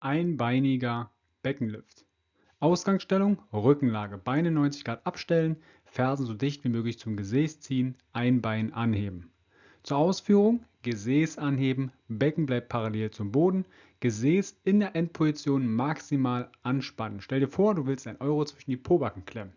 Einbeiniger Beckenlift. Ausgangsstellung, Rückenlage, Beine 90 Grad abstellen, Fersen so dicht wie möglich zum Gesäß ziehen, ein Bein anheben. Zur Ausführung, Gesäß anheben, Becken bleibt parallel zum Boden, Gesäß in der Endposition maximal anspannen. Stell dir vor, du willst ein Euro zwischen die Pobacken klemmen.